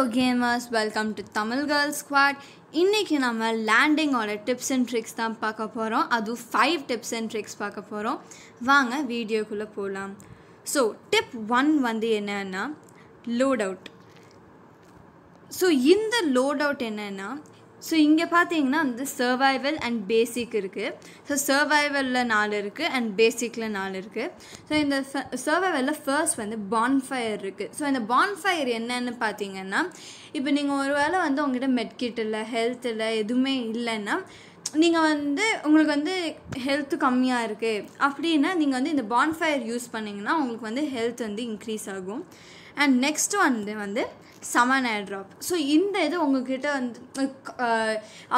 hello gamers welcome to Tamil girls squad இன்றைக்கி நம்ம லேண்டிங்கோட tips and tricks தான் பார்க்க போகிறோம் அதுவும் ஃபைவ் டிப்ஸ் அண்ட் ட்ரிக்ஸ் பார்க்க போகிறோம் வாங்க வீடியோக்குள்ளே போகலாம் ஸோ டிப் ஒன் வந்து என்னென்னா லோட் அவுட் ஸோ இந்த லோட் அவுட் என்னென்னா ஸோ இங்கே பார்த்தீங்கன்னா வந்து சர்வைவல் அண்ட் பேசிக் இருக்குது ஸோ சர்வைவலில் நாலு இருக்குது அண்ட் பேசிக்கில் நாலு இருக்குது ஸோ இந்த சர்வைவலில் ஃபர்ஸ்ட் வந்து பான்ஃபயர் இருக்குது ஸோ இந்த பான்ஃபயர் என்னன்னு பார்த்தீங்கன்னா இப்போ நீங்கள் ஒரு வேளை வந்து உங்ககிட்ட மெட்கிட் இல்லை ஹெல்த் இல்லை எதுவுமே இல்லைன்னா நீங்கள் வந்து உங்களுக்கு வந்து ஹெல்த்து கம்மியாக இருக்குது அப்படின்னா நீங்கள் வந்து இந்த பான்ஃபயர் யூஸ் பண்ணிங்கன்னா உங்களுக்கு வந்து ஹெல்த் வந்து இன்க்ரீஸ் ஆகும் அண்ட் நெக்ஸ்ட் வந்து வந்து சமன் ஏட்ராப் ஸோ இந்த இது உங்ககிட்ட வந்து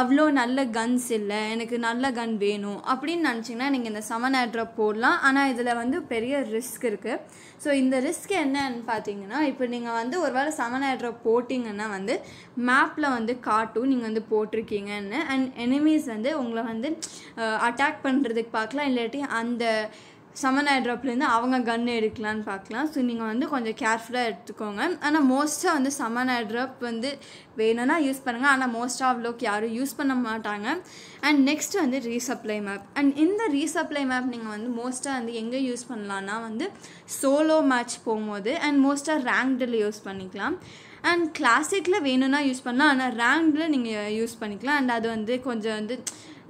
அவ்வளோ நல்ல கன்ஸ் இல்லை எனக்கு நல்ல கன் வேணும் அப்படின்னு நினச்சிங்கன்னா நீங்கள் இந்த சமன் ஏட்ராப் போடலாம் ஆனால் இதில் வந்து பெரிய ரிஸ்க் இருக்குது ஸோ இந்த ரிஸ்க் என்னன்னு பார்த்தீங்கன்னா இப்போ நீங்கள் வந்து ஒரு வேளை சமன் ஏட்ராப் போட்டிங்கன்னா வந்து மேப்பில் வந்து காட்டும் நீங்கள் வந்து போட்டிருக்கீங்கன்னு அண்ட் எனிமீஸ் வந்து உங்களை வந்து அட்டாக் பண்ணுறதுக்கு பார்க்கலாம் இல்லாட்டி அந்த சமன் ஐட்ராப்லேருந்து அவங்க கன் எடுக்கலான்னு பார்க்கலாம் ஸோ நீங்கள் வந்து கொஞ்சம் கேர்ஃபுல்லாக எடுத்துக்கோங்க ஆனால் மோஸ்ட்டாக வந்து சமன் ஐட்ராப் வந்து வேணும்னா யூஸ் பண்ணுங்கள் ஆனால் மோஸ்ட்டாக அவ்வளோக்கு யாரும் யூஸ் பண்ண மாட்டாங்க அண்ட் நெக்ஸ்ட் வந்து ரீசப்ளை மேப் அண்ட் இந்த ரீசப்ளை மேப் நீங்கள் வந்து மோஸ்ட்டாக வந்து எங்கே யூஸ் பண்ணலான்னா வந்து சோலோ மேட்ச் போகும்போது அண்ட் மோஸ்ட்டாக ரேங்க்டில் யூஸ் பண்ணிக்கலாம் அண்ட் கிளாசிக்கில் வேணும்னா யூஸ் பண்ணலாம் ஆனால் ரேங்கில் நீங்கள் யூஸ் பண்ணிக்கலாம் அண்ட் அது வந்து கொஞ்சம் வந்து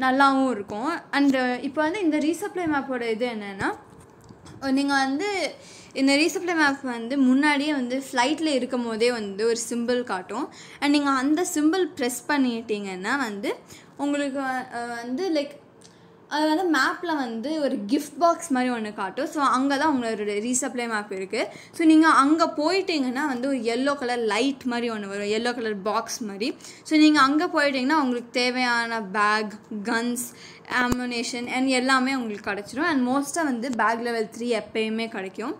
நல்லாவும் இருக்கும் அண்டு uh, இப்போ வந்து இந்த ரீசப்ளை மேப்போட இது என்னென்னா நீங்கள் வந்து இந்த ரீசப்ளை மேப் வந்து முன்னாடியே வந்து ஃப்ளைட்டில் இருக்கும் போதே வந்து ஒரு சிம்பிள் காட்டும் அண்ட் நீங்கள் அந்த சிம்பிள் ப்ரெஸ் பண்ணிட்டீங்கன்னா வந்து உங்களுக்கு வந்து லைக் அது வந்து மேப்பில் வந்து ஒரு கிஃப்ட் பாக்ஸ் மாதிரி ஒன்று காட்டும் ஸோ அங்கே தான் உங்களோட ரீசப்ளை மேப் இருக்குது ஸோ நீங்கள் அங்கே போயிட்டீங்கன்னா வந்து ஒரு எல்லோ கலர் லைட் மாதிரி ஒன்று வரும் எல்லோ கலர் பாக்ஸ் மாதிரி ஸோ நீங்கள் அங்கே போயிட்டீங்கன்னா உங்களுக்கு தேவையான பேக் கன்ஸ் ஆமினேஷன் அண்ட் எல்லாமே உங்களுக்கு கிடச்சிரும் அண்ட் மோஸ்ட்டாக வந்து பேக் லெவல் த்ரீ எப்பயுமே கிடைக்கும்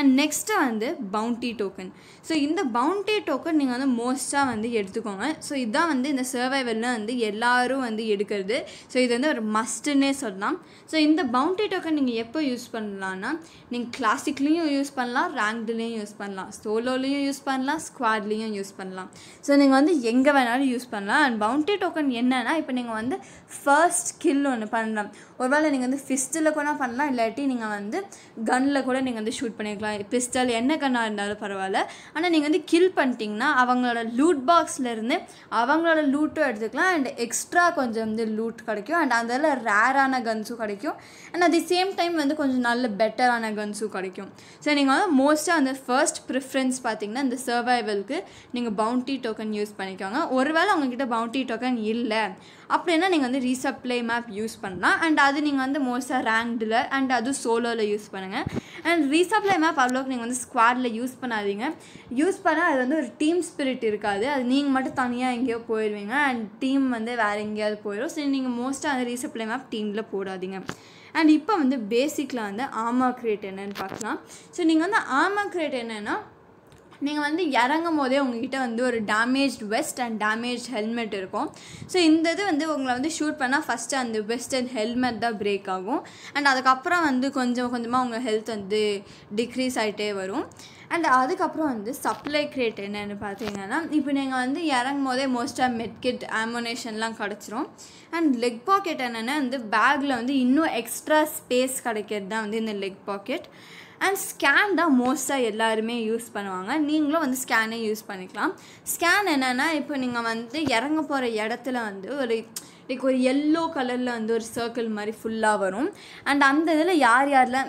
அண்ட் நெக்ஸ்ட்டு வந்து பவுண்டி டோக்கன் ஸோ இந்த பவுண்டி டோக்கன் நீங்கள் வந்து மோஸ்ட்டாக வந்து எடுத்துக்கோங்க ஸோ இதுதான் வந்து இந்த சர்வைவலில் வந்து எல்லோரும் வந்து எடுக்கிறது ஸோ இது வந்து ஒரு மஸ்ட்டுன்னே சொல்லலாம் ஸோ இந்த பவுண்டி டோக்கன் நீங்கள் எப்போ யூஸ் பண்ணலான்னா நீங்கள் கிளாசிக்லேயும் யூஸ் பண்ணலாம் ரேங்க்டுலேயும் யூஸ் பண்ணலாம் சோலோலேயும் யூஸ் பண்ணலாம் ஸ்குவாட்லேயும் யூஸ் பண்ணலாம் ஸோ நீங்கள் வந்து எங்கே வேணாலும் யூஸ் பண்ணலாம் அண்ட் பவுண்டி டோக்கன் என்னென்னா இப்போ நீங்கள் வந்து ஃபர்ஸ்ட் கில் ஒன்று பண்ணலாம் ஒருவேளை நீங்கள் வந்து ஃபிஸ்ட்டில் கூட பண்ணலாம் இல்லாட்டி நீங்கள் வந்து கன்னில் கூட நீங்கள் வந்து ஷூட் பண்ணிக்கலாம் வச்சுக்கலாம் பிஸ்டல் என்ன கண்ணாக இருந்தாலும் பரவாயில்ல ஆனால் நீங்கள் வந்து கில் பண்ணிட்டீங்கன்னா அவங்களோட லூட் பாக்ஸ்லேருந்து அவங்களோட லூட்டும் எடுத்துக்கலாம் அண்ட் எக்ஸ்ட்ரா கொஞ்சம் வந்து லூட் கிடைக்கும் அண்ட் அதில் ரேரான கன்ஸும் கிடைக்கும் and at the same time வந்து கொஞ்சம் நல்ல பெட்டரான கன்ஸும் கிடைக்கும் ஸோ நீங்கள் வந்து மோஸ்ட்டாக அந்த ஃபர்ஸ்ட் ப்ரிஃபரன்ஸ் பார்த்தீங்கன்னா இந்த சர்வைவலுக்கு நீங்கள் பவுண்டி டோக்கன் யூஸ் பண்ணிக்கோங்க ஒருவேளை உங்ககிட்ட பவுண்டி டோக்கன் இல்லை அப்படின்னா நீங்கள் வந்து ரீசப்ளை மேப் யூஸ் பண்ணலாம் அண்ட் அது நீங்கள் வந்து மோஸ்ட்டாக ரேங்க்டில் அண்ட் அது சோலோவில் யூஸ் பண்ணுங்கள் அண்ட் ரீசப்ளை மேப் கண்டிப்பாக பவ்லாக் நீங்கள் வந்து ஸ்குவாடில் யூஸ் பண்ணாதீங்க யூஸ் பண்ணால் அது வந்து ஒரு டீம் ஸ்பிரிட் இருக்காது அது நீங்கள் மட்டும் தனியாக எங்கேயோ போயிடுவீங்க அண்ட் டீம் வந்து வேறு எங்கேயாவது போயிடும் ஸோ நீங்கள் மோஸ்ட்டாக அந்த ரீசப்ளை மேப் டீமில் போடாதீங்க அண்ட் இப்போ வந்து பேசிக்கில் வந்து ஆமா கிரியேட் என்னன்னு பார்க்கலாம் ஸோ நீங்கள் வந்து ஆமா கிரியேட் என்னென்னா நீங்கள் வந்து இறங்கும் போதே உங்ககிட்ட வந்து ஒரு damage vest and damage helmet இருக்கும் ஸோ இந்த இது வந்து உங்களை வந்து ஷூட் பண்ணால் ஃபஸ்ட்டு அந்த வெஸ்ட் அண்ட் ஹெல்மெட் தான் பிரேக் ஆகும் அண்ட் அதுக்கப்புறம் வந்து கொஞ்சம் கொஞ்சமாக உங்கள் ஹெல்த் வந்து டிக்ரீஸ் ஆகிட்டே வரும் அண்ட் அதுக்கப்புறம் வந்து சப்ளை கிரேட் என்னென்னு பார்த்தீங்கன்னா இப்போ நீங்கள் வந்து இறங்கும் போதே மோஸ்ட்டாக மெட்கிட் ஆமோனேஷன்லாம் கிடச்சிரும் அண்ட் லெக் பாக்கெட் என்னென்னா வந்து பேக்கில் வந்து இன்னும் எக்ஸ்ட்ரா ஸ்பேஸ் கிடைக்கிறது தான் வந்து இந்த லெக் பாக்கெட் அண்ட் ஸ்கேன் தான் மோஸ்ட்டாக எல்லாருமே யூஸ் பண்ணுவாங்க நீங்களும் வந்து ஸ்கேனே யூஸ் பண்ணிக்கலாம் ஸ்கேன் என்னென்னா இப்போ நீங்கள் வந்து இறங்க போகிற இடத்துல வந்து ஒரு லைக் ஒரு எல்லோ கலரில் வந்து ஒரு சர்க்கிள் மாதிரி ஃபுல்லாக வரும் அண்ட் அந்த இதில் யார் யாரில்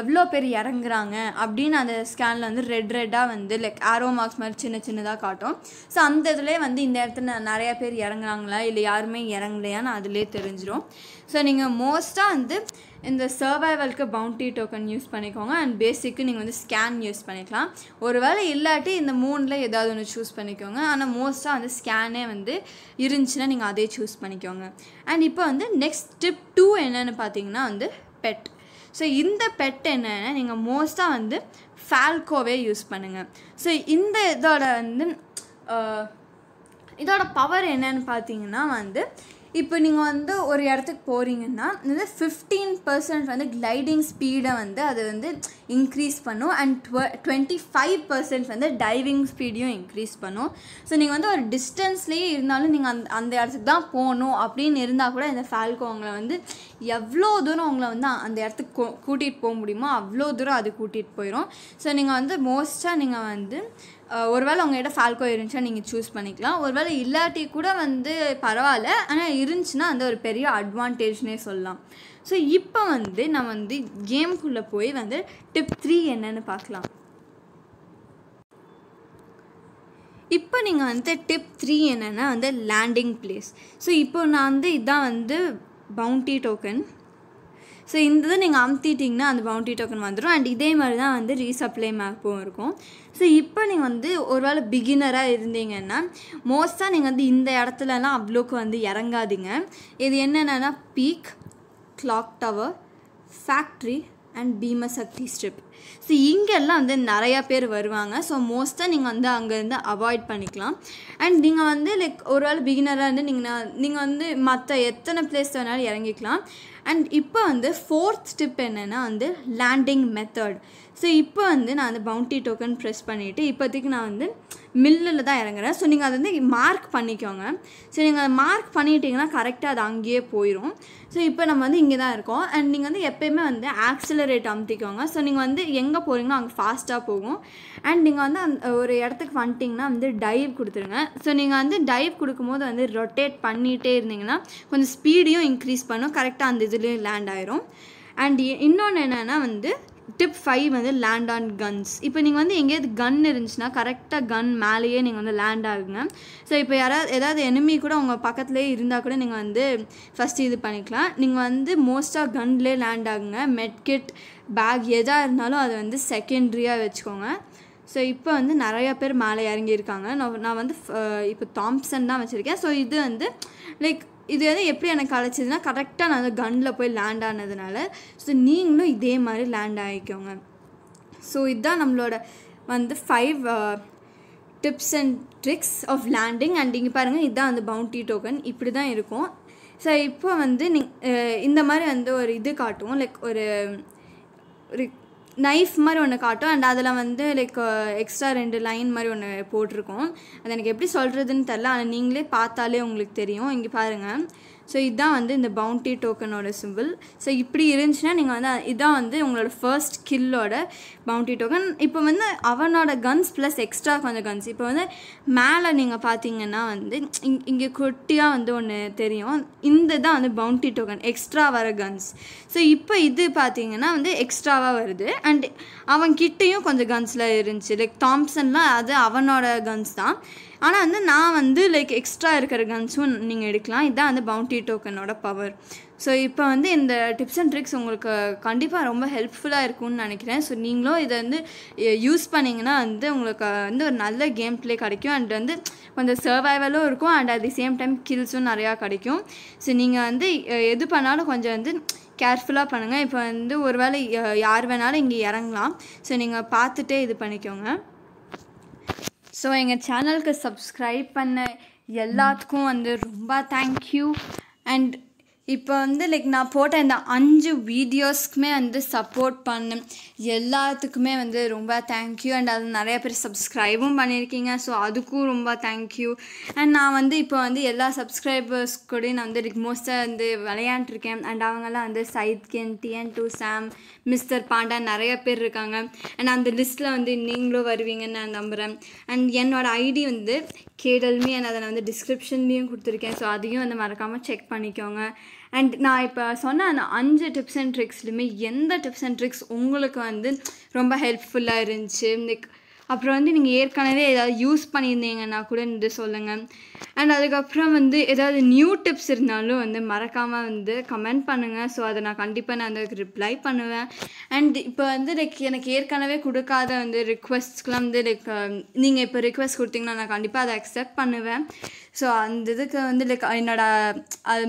எவ்வளோ பேர் இறங்குறாங்க அப்படின்னு அந்த ஸ்கேனில் வந்து ரெட் ரெட்டாக வந்து லைக் ஆரோ மார்க்ஸ் மாதிரி சின்ன சின்னதாக காட்டும் ஸோ அந்த இதில் வந்து இந்த இடத்துல நிறையா பேர் இறங்குறாங்களா இல்லை யாருமே இறங்கலையான்னு அதிலே தெரிஞ்சிடும் ஸோ நீங்கள் மோஸ்ட்டாக வந்து இந்த சர்வைவலுக்கு பவுண்டி டோக்கன் யூஸ் பண்ணிக்கோங்க அண்ட் பேசிக்கு நீங்கள் வந்து ஸ்கேன் யூஸ் பண்ணிக்கலாம் ஒரு வேளை இல்லாட்டி இந்த மூணில் ஏதாவது ஒன்று சூஸ் பண்ணிக்கோங்க ஆனால் மோஸ்ட்டாக வந்து ஸ்கேனே வந்து இருந்துச்சுன்னா நீங்கள் அதே சூஸ் பண்ணிக்கோங்க அண்ட் இப்போ வந்து நெக்ஸ்ட் ஸ்டெப் டூ என்னென்னு பார்த்தீங்கன்னா வந்து பெட் ஸோ இந்த பெட் என்னென்னா நீங்கள் மோஸ்ட்டாக வந்து ஃபால்கோவே யூஸ் பண்ணுங்கள் ஸோ இந்த இதோட வந்து இதோட பவர் என்னன்னு பார்த்தீங்கன்னா வந்து இப்போ நீங்கள் வந்து ஒரு இடத்துக்கு போகிறீங்கன்னா வந்து ஃபிஃப்டீன் பர்சன்ட் வந்து கிளைடிங் ஸ்பீடை வந்து அது வந்து இன்க்ரீஸ் பண்ணும் அண்ட் டுவ டுவெண்ட்டி ஃபைவ் பர்சன்ட் வந்து டைவிங் ஸ்பீடையும் இன்க்ரீஸ் பண்ணும் ஸோ நீங்கள் வந்து ஒரு டிஸ்டன்ஸ்லேயே இருந்தாலும் நீங்கள் அந்த அந்த இடத்துக்கு தான் போகணும் அப்படின்னு இருந்தால் கூட இந்த ஃபால்கோ உங்களை வந்து எவ்வளோ தூரம் உங்களை வந்து அந்த இடத்துக்கு கூட்டிகிட்டு போக முடியுமோ அவ்வளோ தூரம் அது கூட்டிகிட்டு போயிடும் ஸோ நீங்கள் வந்து மோஸ்ட்டாக நீங்கள் வந்து ஒருவேளை உங்கள்கிட்ட ஃபால்கோ இருந்துச்சுன்னா நீங்கள் சூஸ் பண்ணிக்கலாம் ஒருவேளை இல்லாட்டி கூட வந்து பரவாயில்ல ஆனால் இருந்துச்சுன்னா அந்த ஒரு பெரிய அட்வான்டேஜ்னே சொல்லலாம் ஸோ இப்போ வந்து நம்ம வந்து கேமுக்குள்ளே போய் வந்து டிப் த்ரீ என்னன்னு பார்க்கலாம் இப்போ நீங்கள் வந்து டிப் த்ரீ என்னென்னா வந்து லேண்டிங் பிளேஸ் ஸோ இப்போ நான் வந்து இதான் வந்து பவுண்டி டோக்கன் ஸோ இந்த இது நீங்கள் அமுத்திட்டிங்கன்னா அந்த பவுண்டரி டோக்கன் வந்துடும் அண்ட் இதே மாதிரி தான் வந்து ரீசப்ளை மேப்பும் இருக்கும் ஸோ இப்போ நீங்கள் வந்து ஒரு வேளை பிகினராக இருந்தீங்கன்னா மோஸ்ட்டாக நீங்கள் வந்து இந்த இடத்துலலாம் அவ்வளோக்கு வந்து இறங்காதீங்க இது என்னென்னா Peak Clock Tower Factory and Bimasakti Strip so இங்கெல்லாம் வந்து நிறையா பேர் வருவாங்க ஸோ மோஸ்ட்டாக நீங்கள் வந்து அங்கேருந்து அவாய்ட் பண்ணிக்கலாம் அண்ட் நீங்கள் வந்து லைக் ஒரு வேளை பிகினராக இருந்து நீங்கள் நீங்கள் வந்து மற்ற எத்தனை பிளேஸ் வேணாலும் இறங்கிக்கலாம் அண்ட் இப்போ வந்து ஃபோர்த் ஸ்டெப் என்னென்னா வந்து லேண்டிங் மெத்தட் ஸோ இப்போ வந்து நான் அந்த பவுண்டி டோக்கன் ப்ரெஸ் பண்ணிவிட்டு இப்போதைக்கு நான் வந்து மில்லில் தான் இறங்குறேன் ஸோ நீங்கள் அதை வந்து மார்க் பண்ணிக்கோங்க ஸோ நீங்கள் அதை மார்க் பண்ணிட்டீங்கன்னா கரெக்டாக அது அங்கேயே போயிடும் ஸோ இப்போ நம்ம வந்து இங்கே தான் இருக்கோம் அண்ட் நீங்கள் வந்து எப்போயுமே வந்து ஆக்சிலரேட் அமுத்திக்கோங்க ஸோ நீங்கள் வந்து எங்கே போகிறீங்களோ அங்கே ஃபாஸ்ட்டாக போகும் அண்ட் நீங்கள் வந்து ஒரு இடத்துக்கு வந்துட்டிங்கன்னா வந்து டைவ் கொடுத்துருங்க ஸோ நீங்கள் வந்து டைவ் கொடுக்கும்போது வந்து ரொட்டேட் பண்ணிகிட்டே இருந்தீங்கன்னா கொஞ்சம் ஸ்பீடையும் இன்க்ரீஸ் பண்ணும் கரெக்டாக அந்த இதுலேயும் லேண்ட் ஆயிரும் அண்ட் இன்னொன்று என்னென்னா வந்து டிப் ஃபைவ் வந்து லேண்ட் ஆன் கன்ஸ் இப்போ நீங்கள் வந்து எங்கேயாவது கன் இருந்துச்சுன்னா கரெக்டாக கன் மேலேயே நீங்கள் வந்து லேண்ட் ஆகுங்க ஸோ இப்போ யாராவது ஏதாவது எனிமி கூட உங்கள் பக்கத்துலேயே இருந்தால் கூட நீங்கள் வந்து ஃபஸ்ட்டு இது பண்ணிக்கலாம் நீங்கள் வந்து மோஸ்ட்டாக கன்லேயே லேண்ட் ஆகுங்க மெட்கிட் பேக் எதாக இருந்தாலும் அதை வந்து செகண்ட்ரியாக வச்சுக்கோங்க ஸோ இப்போ வந்து நிறையா பேர் மேலே இறங்கியிருக்காங்க நான் நான் வந்து இப்போ தாம்சன் தான் வச்சுருக்கேன் ஸோ இது வந்து லைக் இது வந்து எப்படி எனக்கு அழைச்சிதுன்னா கரெக்டாக நான் அந்த போய் லேண்ட் ஆனதுனால ஸோ நீங்களும் இதே மாதிரி லேண்ட் ஆகிக்கோங்க ஸோ இதுதான் நம்மளோட வந்து five tips and tricks of landing and இங்கே பாருங்கள் இதுதான் அந்த பவுண்டி டோக்கன் இப்படி தான் இருக்கும் ஸோ இப்போ வந்து நீ இந்த மாதிரி வந்து ஒரு இது காட்டுவோம் லைக் ஒரு ஒரு நைஃப் மாதிரி ஒன்று காட்டும் அண்ட் அதில் வந்து லைக் எக்ஸ்ட்ரா ரெண்டு லைன் மாதிரி ஒன்று போட்டிருக்கோம் அது எனக்கு எப்படி சொல்கிறதுன்னு தெரில ஆனால் நீங்களே பார்த்தாலே உங்களுக்கு தெரியும் இங்கே பாருங்கள் ஸோ இதுதான் வந்து இந்த பவுண்டி டோக்கனோட சிம்பிள் ஸோ இப்படி இருந்துச்சுன்னா நீங்கள் வந்து இதான் வந்து உங்களோட ஃபர்ஸ்ட் கில்லோட பவுண்டி டோக்கன் இப்போ வந்து அவனோட கன்ஸ் ப்ளஸ் எக்ஸ்ட்ரா கொஞ்சம் கன்ஸ் இப்போ வந்து மேலே நீங்கள் பார்த்தீங்கன்னா வந்து இங்கே கொட்டியாக வந்து ஒன்று தெரியும் இந்த தான் வந்து பவுண்டி டோக்கன் எக்ஸ்ட்ரா வர கன்ஸ் ஸோ இப்போ இது பார்த்தீங்கன்னா வந்து எக்ஸ்ட்ராவாக வருது அண்ட் அவன் கிட்டேயும் கொஞ்சம் கன்ஸில் இருந்துச்சு லைக் தாம்சன்லாம் அது அவனோட கன்ஸ் தான் ஆனால் வந்து நான் வந்து லைக் எக்ஸ்ட்ரா இருக்கிற கன்ஸும் நீங்கள் எடுக்கலாம் இதுதான் வந்து பவுண்டி டோக்கனோட பவர் ஸோ இப்போ வந்து இந்த டிப்ஸ் அண்ட் ட்ரிக்ஸ் உங்களுக்கு கண்டிப்பாக ரொம்ப ஹெல்ப்ஃபுல்லாக இருக்கும்னு நினைக்கிறேன் ஸோ நீங்களும் இதை வந்து யூஸ் பண்ணிங்கன்னா வந்து உங்களுக்கு வந்து ஒரு நல்ல கேம் பிளே கிடைக்கும் அண்ட் வந்து கொஞ்சம் சர்வைவலும் இருக்கும் and at the same time கில்ஸும் நிறையா கிடைக்கும் ஸோ நீங்கள் வந்து எது பண்ணாலும் கொஞ்சம் வந்து கேர்ஃபுல்லாக பண்ணுங்கள் இப்போ வந்து ஒரு வேளை யார் வேணாலும் இங்கே இறங்கலாம் ஸோ நீங்கள் பார்த்துட்டே இது பண்ணிக்கோங்க ஸோ எங்கள் சேனலுக்கு சப்ஸ்கிரைப் பண்ண எல்லாத்துக்கும் வந்து ரொம்ப தேங்க்யூ அண்ட் இப்போ வந்து லைக் நான் போட்ட இந்த அஞ்சு வீடியோஸ்க்குமே வந்து சப்போர்ட் பண்ணு எல்லாத்துக்குமே வந்து ரொம்ப தேங்க்யூ அண்ட் அது நிறைய பேர் சப்ஸ்கிரைபும் பண்ணியிருக்கீங்க ஸோ அதுக்கும் ரொம்ப தேங்க்யூ அண்ட் நான் வந்து இப்போ வந்து எல்லா சப்ஸ்கிரைபர்ஸ் கூடயும் நான் வந்து லைக் மோஸ்ட்டாக வந்து விளையாண்டுருக்கேன் அண்ட் அவங்கெல்லாம் வந்து Ken TN two Sam mister Panda நிறைய பேர் இருக்காங்க அண்ட் அந்த லிஸ்ட்டில் வந்து நீங்களும் வருவீங்கன்னு நான் நம்புகிறேன் அண்ட் என்னோடய ஐடி வந்து கேடல்மி அண்ட் அதை நான் வந்து டிஸ்கிரிப்ஷன்லேயும் கொடுத்துருக்கேன் ஸோ அதையும் வந்து மறக்காமல் செக் பண்ணிக்கோங்க அண்ட் நான் இப்போ சொன்ன அந்த அஞ்சு டிப்ஸ் அண்ட் ட்ரிக்ஸ்லையுமே எந்த டிப்ஸ் அண்ட் ட்ரிக்ஸ் உங்களுக்கு வந்து ரொம்ப ஹெல்ப்ஃபுல்லாக இருந்துச்சு லைக் அப்புறம் வந்து நீங்கள் ஏற்கனவே ஏதாவது யூஸ் பண்ணியிருந்தீங்கன்னா கூட வந்து சொல்லுங்கள் அண்ட் அதுக்கப்புறம் வந்து ஏதாவது நியூ டிப்ஸ் இருந்தாலும் வந்து மறக்காமல் வந்து கமெண்ட் பண்ணுங்கள் ஸோ அதை நான் கண்டிப்பாக நான் அதுக்கு ரிப்ளை பண்ணுவேன் அண்ட் இப்போ வந்து லைக் எனக்கு ஏற்கனவே கொடுக்காத வந்து ரிக்வஸ்ட்ஸ்க்கெலாம் வந்து லைக் um, நீங்கள் இப்போ ரிக்வஸ்ட் கொடுத்தீங்கன்னா நான் கண்டிப்பாக அதை அக்செப்ட் பண்ணுவேன் ஸோ அந்த இதுக்கு வந்து லைக் என்னோட அது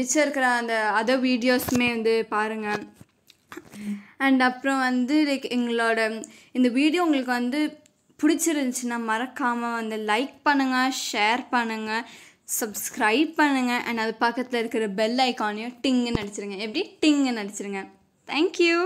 மிச்சம் இருக்கிற அந்த அதர் வீடியோஸுமே வந்து பாருங்கள் அண்ட் அப்புறம் வந்து லைக் எங்களோட இந்த வீடியோ உங்களுக்கு வந்து பிடிச்சிருந்துச்சுன்னா மறக்காமல் வந்து லைக் பண்ணுங்கள் ஷேர் பண்ணுங்கள் சப்ஸ்கிரைப் பண்ணுங்கள் அண்ட் அது பக்கத்தில் இருக்கிற பெல் ஐக்கானையும் டிங்குன்னு அடிச்சிருங்க எப்படி டிங்குன்னு அடிச்சிருங்க தேங்க்யூ